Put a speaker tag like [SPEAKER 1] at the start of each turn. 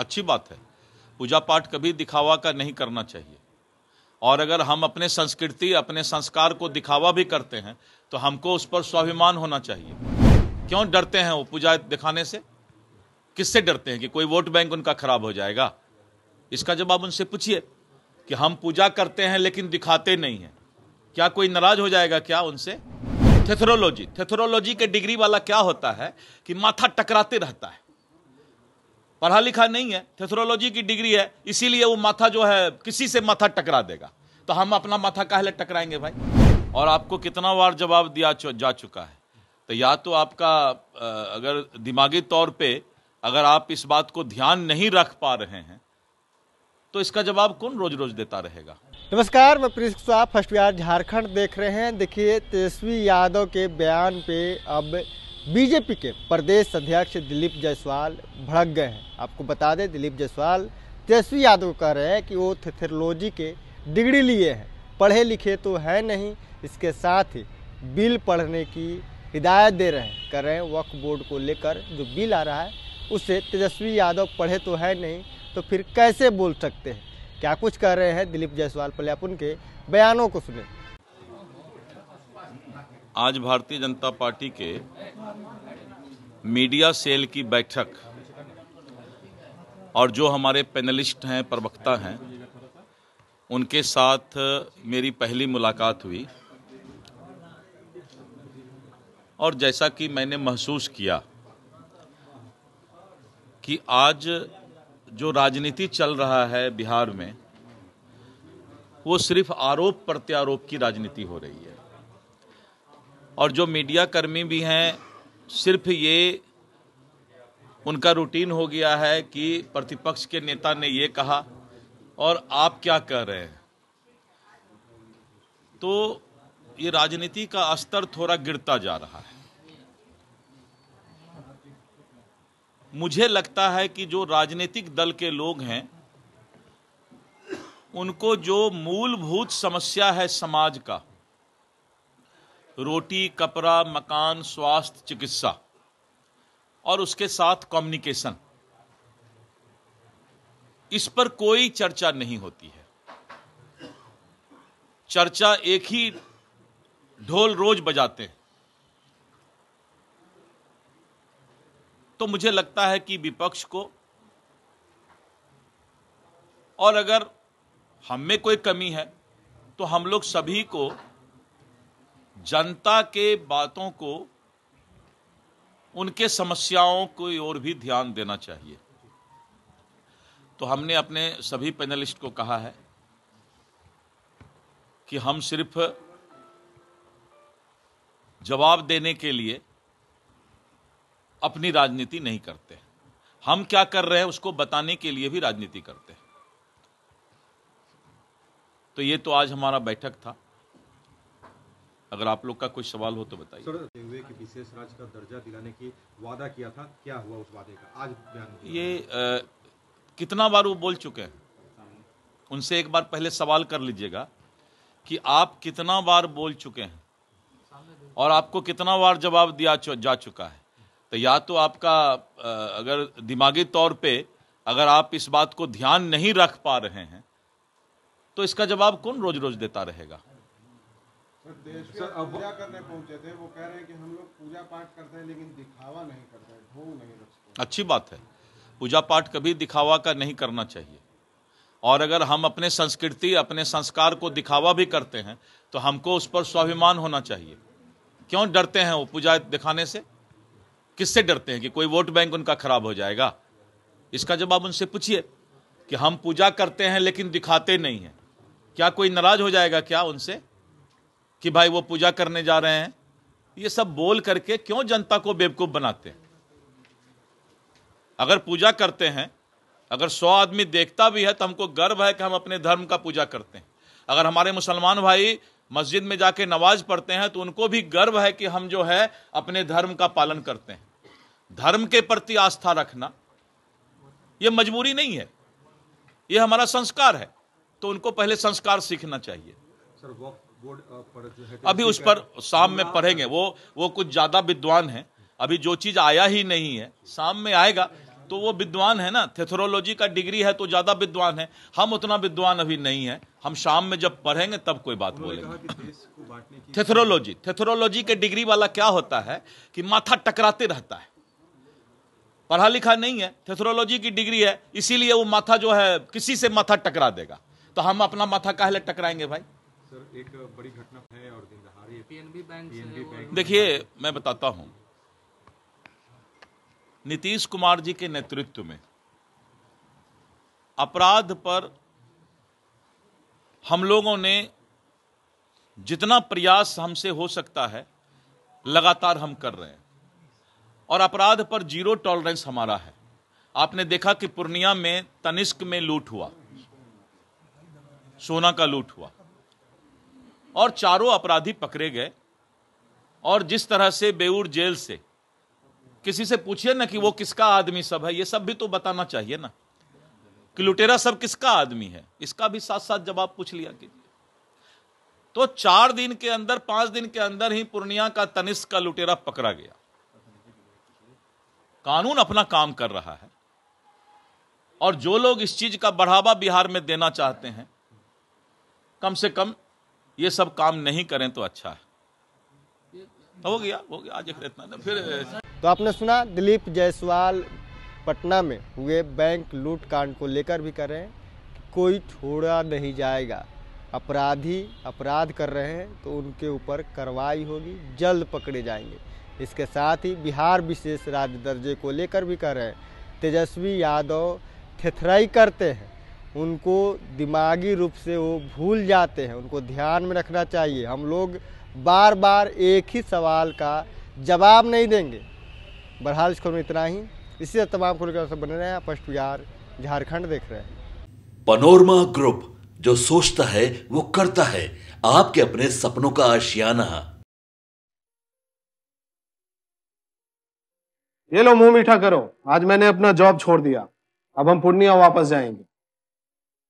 [SPEAKER 1] अच्छी बात है पूजा पाठ कभी दिखावा का नहीं करना चाहिए और अगर हम अपने संस्कृति अपने संस्कार को दिखावा भी करते हैं तो हमको उस पर स्वाभिमान होना चाहिए क्यों डरते हैं वो पूजा दिखाने से किससे डरते हैं कि कोई वोट बैंक उनका खराब हो जाएगा इसका जवाब उनसे पूछिए कि हम पूजा करते हैं लेकिन दिखाते नहीं हैं क्या कोई नाराज हो जाएगा क्या उनसे थेथरोलॉजी थेथरोलॉजी के डिग्री वाला क्या होता है कि माथा टकराते रहता है पढ़ा लिखा नहीं है थेथरोलॉजी की डिग्री है इसीलिए वो माथा जो है किसी से माथा टकरा देगा तो हम अपना माथा कहले टकराएंगे भाई और आपको कितना बार जवाब दिया जा चुका है तो या तो आपका अगर दिमागी तौर पे अगर आप इस बात को ध्यान नहीं रख पा रहे हैं तो इसका जवाब कौन रोज रोज देता रहेगा नमस्कार मैं
[SPEAKER 2] प्रिंस साहब फर्स्ट बिहार झारखंड देख रहे हैं देखिए तेजस्वी यादव के बयान पे अब बीजेपी के प्रदेश अध्यक्ष दिलीप जायसवाल भड़क गए हैं आपको बता दें दिलीप जायसवाल तेजस्वी यादव कह रहे हैं कि वो थेथेरोलॉजी के डिग्री लिए हैं पढ़े लिखे तो है नहीं इसके साथ ही बिल पढ़ने की हिदायत दे रहे हैं कह रहे हैं वक्फ बोर्ड को लेकर जो बिल आ रहा है उसे तेजस्वी यादव पढ़े तो है नहीं तो फिर कैसे बोल सकते हैं क्या कुछ कह रहे हैं दिलीप जायसवाल पहले अपन के बयानों को सुने
[SPEAKER 1] आज भारतीय जनता पार्टी के मीडिया सेल की बैठक और जो हमारे पैनलिस्ट हैं प्रवक्ता हैं उनके साथ मेरी पहली मुलाकात हुई और जैसा कि मैंने महसूस किया कि आज जो राजनीति चल रहा है बिहार में वो सिर्फ आरोप प्रत्यारोप की राजनीति हो रही है और जो मीडिया कर्मी भी हैं सिर्फ ये उनका रूटीन हो गया है कि प्रतिपक्ष के नेता ने ये कहा और आप क्या कर रहे हैं तो ये राजनीति का स्तर थोड़ा गिरता जा रहा है मुझे लगता है कि जो राजनीतिक दल के लोग हैं उनको जो मूलभूत समस्या है समाज का रोटी कपड़ा मकान स्वास्थ्य चिकित्सा और उसके साथ कम्युनिकेशन इस पर कोई चर्चा नहीं होती है चर्चा एक ही ढोल रोज बजाते हैं तो मुझे लगता है कि विपक्ष को और अगर हम में कोई कमी है तो हम लोग सभी को जनता के बातों को उनके समस्याओं को और भी ध्यान देना चाहिए तो हमने अपने सभी पैनलिस्ट को कहा है कि हम सिर्फ जवाब देने के लिए अपनी राजनीति नहीं करते हम क्या कर रहे हैं उसको बताने के लिए भी राजनीति करते हैं तो ये तो आज हमारा बैठक था अगर आप लोग का कोई सवाल हो तो बताइए
[SPEAKER 2] कि विशेष राज्य का दर्जा दिलाने की वादा किया था क्या हुआ उस वादे का आज बयान
[SPEAKER 1] ये आ, कितना बार वो बोल चुके हैं उनसे एक बार पहले सवाल कर लीजिएगा कि आप कितना बार बोल चुके हैं और आपको कितना बार जवाब दिया जा चुका है तो या तो आपका अगर दिमागी तौर पे अगर आप इस बात को ध्यान नहीं रख पा रहे हैं तो इसका जवाब कौन रोज रोज देता रहेगा
[SPEAKER 2] तो पूजा करने पहुंचे थे वो कह रहे हैं कि हम लोग पूजा पाठ करते हैं लेकिन दिखावा नहीं करते ढोंग नहीं
[SPEAKER 1] रखते अच्छी बात है पूजा पाठ कभी दिखावा का नहीं करना चाहिए और अगर हम अपने संस्कृति अपने संस्कार को दिखावा भी करते हैं तो हमको उस पर स्वाभिमान होना चाहिए क्यों डरते हैं वो पूजा दिखाने से किससे डरते हैं कि कोई वोट बैंक उनका खराब हो जाएगा इसका जवाब उनसे पूछिए कि हम पूजा करते हैं लेकिन दिखाते नहीं हैं क्या कोई नाराज हो जाएगा क्या उनसे कि भाई वो पूजा करने जा रहे हैं ये सब बोल करके क्यों जनता को बेवकूफ़ बनाते हैं अगर पूजा करते हैं अगर सौ आदमी देखता भी है तो हमको गर्व है कि हम अपने धर्म का पूजा करते हैं अगर हमारे मुसलमान भाई मस्जिद में जाके नमाज पढ़ते हैं तो उनको भी गर्व है कि हम जो है अपने धर्म का पालन करते हैं धर्म के प्रति आस्था रखना यह मजबूरी नहीं है यह हमारा संस्कार है तो उनको पहले संस्कार सीखना चाहिए सर वक्त अभी उस पर शाम में पढ़ेंगे वो वो कुछ ज्यादा विद्वान है अभी जो चीज आया ही नहीं है शाम में आएगा तो वो विद्वान है ना थेथरोलॉजी का डिग्री है तो ज्यादा विद्वान है हम उतना विद्वान अभी नहीं है हम शाम में जब पढ़ेंगे तब कोई बात बोलेंगे थेथरोलॉजी थेथरोलॉजी के डिग्री वाला क्या होता है कि माथा टकराते रहता है पढ़ा लिखा नहीं है थेथरोलॉजी की डिग्री है इसीलिए वो माथा जो है किसी से माथा टकरा देगा तो हम अपना माथा कहले टकराएंगे भाई देखिए मैं बताता हूं नीतीश कुमार जी के नेतृत्व में अपराध पर हम लोगों ने जितना प्रयास हमसे हो सकता है लगातार हम कर रहे हैं और अपराध पर जीरो टॉलरेंस हमारा है आपने देखा कि पूर्णिया में तनिष्क में लूट हुआ सोना का लूट हुआ और चारों अपराधी पकड़े गए और जिस तरह से बेऊर जेल से किसी से पूछिए ना कि वो किसका आदमी सब है ये सब भी तो बताना चाहिए ना कि लुटेरा सब किसका आदमी है इसका भी साथ साथ जवाब पूछ लिया कि तो चार दिन के अंदर पांच दिन के अंदर ही पूर्णिया का तनिष्क का लुटेरा पकड़ा गया कानून अपना काम कर रहा है और जो लोग इस चीज का बढ़ावा बिहार में देना चाहते हैं कम से कम ये सब काम नहीं करें तो अच्छा है हो गया हो गया आज इतना फिर
[SPEAKER 2] तो आपने सुना दिलीप जायसवाल पटना में हुए बैंक लूट कांड को लेकर भी कर रहे हैं कोई छोड़ा नहीं जाएगा अपराधी अपराध कर रहे हैं तो उनके ऊपर कार्रवाई होगी जल्द पकड़े जाएंगे इसके साथ ही बिहार विशेष राज्य दर्जे को लेकर भी कर रहे हैं तेजस्वी यादव थेथराई करते हैं उनको दिमागी रूप से वो भूल जाते हैं उनको ध्यान में रखना चाहिए हम लोग बार बार एक ही सवाल का जवाब नहीं देंगे बहरहाल इसको में इतना ही इसी तमाम खुल कर बने रहे हैं फर्स्ट बिहार झारखंड देख रहे हैं
[SPEAKER 1] पनोरमा ग्रुप जो सोचता है वो करता है आपके अपने सपनों का आशियाना
[SPEAKER 2] ये लो मुंह मीठा करो आज मैंने अपना जॉब छोड़ दिया अब हम पूर्णिया वापस जाएंगे